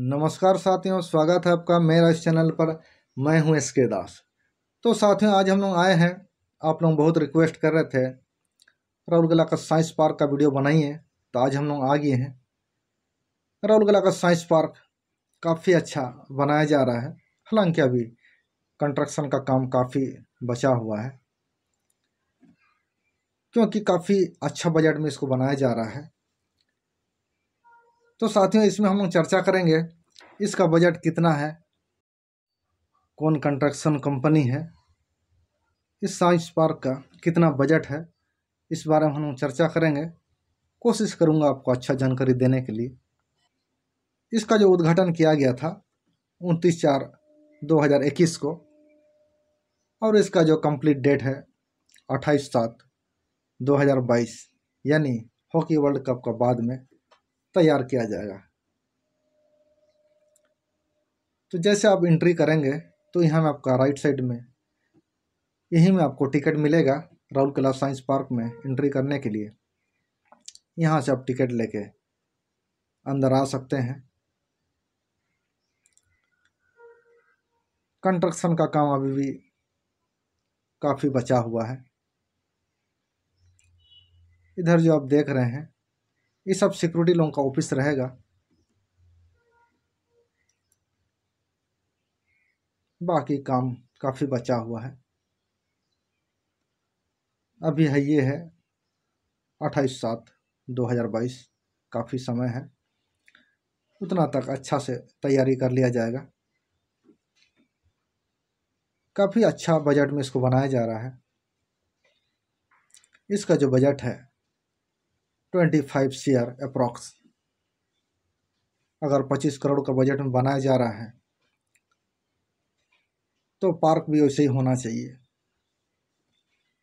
नमस्कार साथियों स्वागत है आपका मेरा इस चैनल पर मैं हूं एस के दास तो साथियों आज हम लोग आए हैं आप लोग बहुत रिक्वेस्ट कर रहे थे राउरगला का साइंस पार्क का वीडियो बनाइए तो आज हम लोग आ गए हैं राउरगला का साइंस पार्क काफ़ी अच्छा बनाया जा रहा है हालांकि अभी कंस्ट्रक्शन का काम काफ़ी बचा हुआ है क्योंकि काफ़ी अच्छा बजट में इसको बनाया जा रहा है तो साथियों इसमें हम लोग चर्चा करेंगे इसका बजट कितना है कौन कंस्ट्रक्शन कंपनी है इस साइंस पार्क का कितना बजट है इस बारे में हम लोग चर्चा करेंगे कोशिश करूँगा आपको अच्छा जानकारी देने के लिए इसका जो उद्घाटन किया गया था उनतीस चार 2021 को और इसका जो कंप्लीट डेट है 28 सात 2022 यानी हॉकी वर्ल्ड कप का बाद में तैयार किया जाएगा तो जैसे आप एंट्री करेंगे तो यहाँ में आपका राइट साइड में यहीं में आपको टिकट मिलेगा राहुल कला साइंस पार्क में इंट्री करने के लिए यहाँ से आप टिकट लेके अंदर आ सकते हैं कंस्ट्रक्शन का काम अभी भी काफ़ी बचा हुआ है इधर जो आप देख रहे हैं ये सब सिक्योरिटी लोन का ऑफिस रहेगा बाकी काम काफ़ी बचा हुआ है अभी है ये है अट्ठाईस सात दो हज़ार बाईस काफ़ी समय है उतना तक अच्छा से तैयारी कर लिया जाएगा काफ़ी अच्छा बजट में इसको बनाया जा रहा है इसका जो बजट है ट्वेंटी फाइव शेयर अप्रॉक्स अगर पच्चीस करोड़ का बजट में बनाया जा रहा है तो पार्क भी वैसे ही होना चाहिए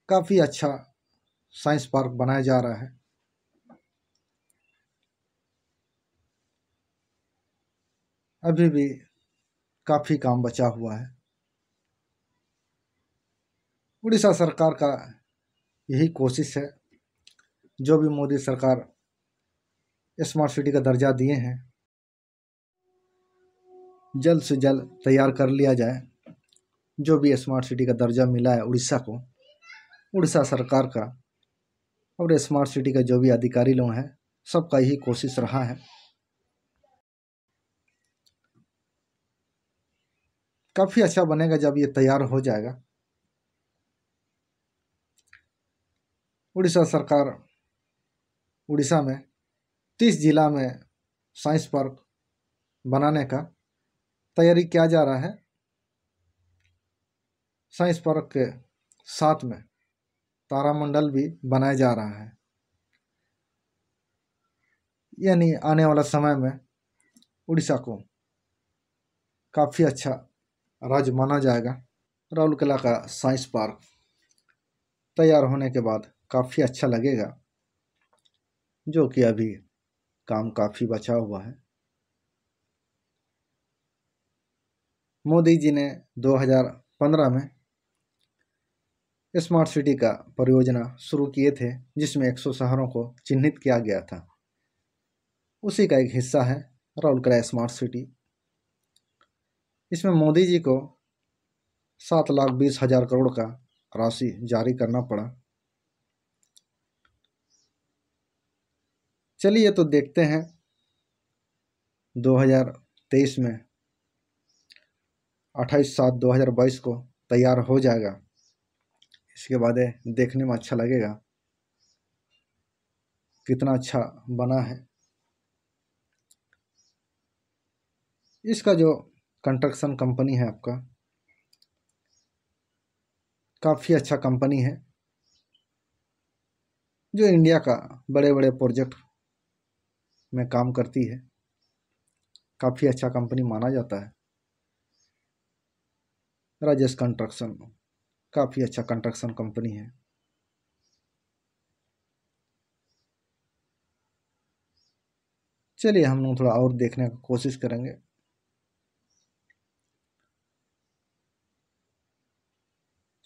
काफ़ी अच्छा साइंस पार्क बनाया जा रहा है अभी भी काफ़ी काम बचा हुआ है उड़ीसा सरकार का यही कोशिश है जो भी मोदी सरकार स्मार्ट सिटी का दर्जा दिए हैं जल्द से जल्द तैयार कर लिया जाए जो भी स्मार्ट सिटी का दर्जा मिला है उड़ीसा को उड़ीसा सरकार का और स्मार्ट सिटी का जो भी अधिकारी लोग हैं सबका यही कोशिश रहा है काफ़ी अच्छा बनेगा जब ये तैयार हो जाएगा उड़ीसा सरकार उड़ीसा में तीस जिला में साइंस पार्क बनाने का तैयारी किया जा रहा है साइंस पार्क के साथ में तारामंडल भी बनाया जा रहा है यानी आने वाला समय में उड़ीसा को काफ़ी अच्छा राज्य माना जाएगा राहुल कला का साइंस पार्क तैयार होने के बाद काफ़ी अच्छा लगेगा जो कि अभी काम काफ़ी बचा हुआ है मोदी जी ने 2015 में स्मार्ट सिटी का परियोजना शुरू किए थे जिसमें 100 शहरों को चिन्हित किया गया था उसी का एक हिस्सा है राउरकला स्मार्ट सिटी इसमें मोदी जी को सात लाख बीस हजार करोड़ का राशि जारी करना पड़ा चलिए तो देखते हैं 2023 में 28 सात 2022 को तैयार हो जाएगा इसके बाद देखने में अच्छा लगेगा कितना अच्छा बना है इसका जो कंस्ट्रक्शन कंपनी है आपका काफ़ी अच्छा कंपनी है जो इंडिया का बड़े बड़े प्रोजेक्ट में काम करती है काफ़ी अच्छा कंपनी माना जाता है राजेश कंस्ट्रक्शन काफ़ी अच्छा कंस्ट्रक्शन कंपनी है चलिए हम लोग थोड़ा और देखने की कोशिश करेंगे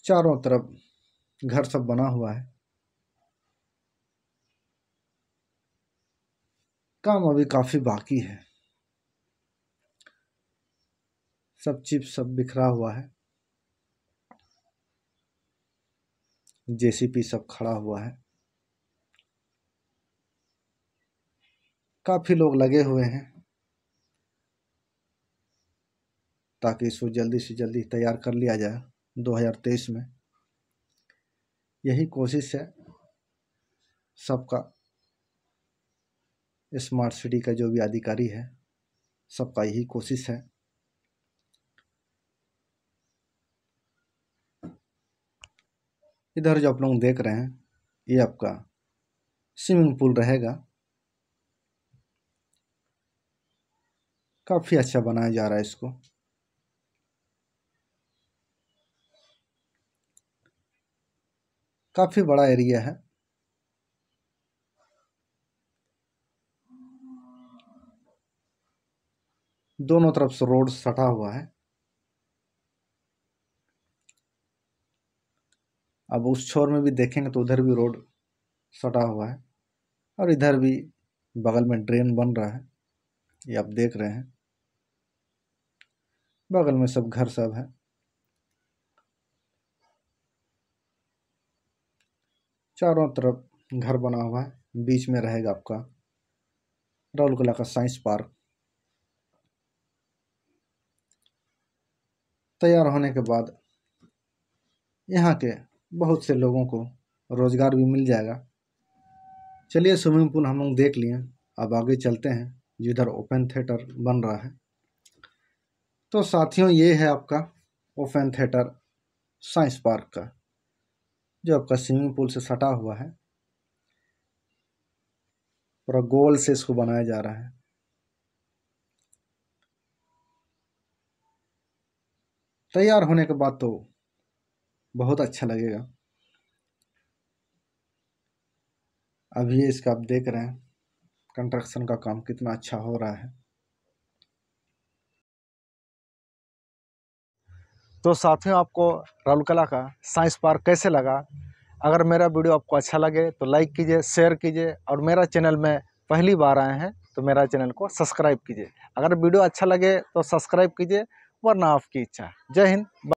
चारों तरफ घर सब बना हुआ है काम अभी काफ़ी बाकी है सब चिप सब बिखरा हुआ है जेसीपी सब खड़ा हुआ है काफ़ी लोग लगे हुए हैं ताकि इसको जल्दी से जल्दी तैयार कर लिया जाए 2023 में यही कोशिश है सबका स्मार्ट सिटी का जो भी अधिकारी है सबका यही कोशिश है इधर जो आप लोग देख रहे हैं ये आपका स्विमिंग पूल रहेगा काफ़ी अच्छा बनाया जा रहा है इसको काफ़ी बड़ा एरिया है दोनों तरफ से रोड सटा हुआ है अब उस छोर में भी देखेंगे तो उधर भी रोड सटा हुआ है और इधर भी बगल में ड्रेन बन रहा है ये आप देख रहे हैं बगल में सब घर सब है चारों तरफ घर बना हुआ है बीच में रहेगा आपका राहुल कला का साइंस पार्क तैयार होने के बाद यहाँ के बहुत से लोगों को रोज़गार भी मिल जाएगा चलिए स्विमिंग पूल हम लोग देख लिए अब आगे चलते हैं जिधर ओपन थिएटर बन रहा है तो साथियों ये है आपका ओपन थिएटर साइंस पार्क का जो आपका स्विमिंग पूल से सटा हुआ है पूरा गोल से इसको बनाया जा रहा है तैयार होने के बाद तो बहुत अच्छा लगेगा अभी इसका आप देख रहे हैं कंस्ट्रक्शन का काम कितना अच्छा हो रहा है तो साथियों आपको कला का साइंस पार्क कैसे लगा अगर मेरा वीडियो आपको अच्छा लगे तो लाइक कीजिए शेयर कीजिए और मेरा चैनल में पहली बार आए हैं तो मेरा चैनल को सब्सक्राइब कीजिए अगर वीडियो अच्छा लगे तो सब्सक्राइब कीजिए वरना आपकी इच्छा जय हिंद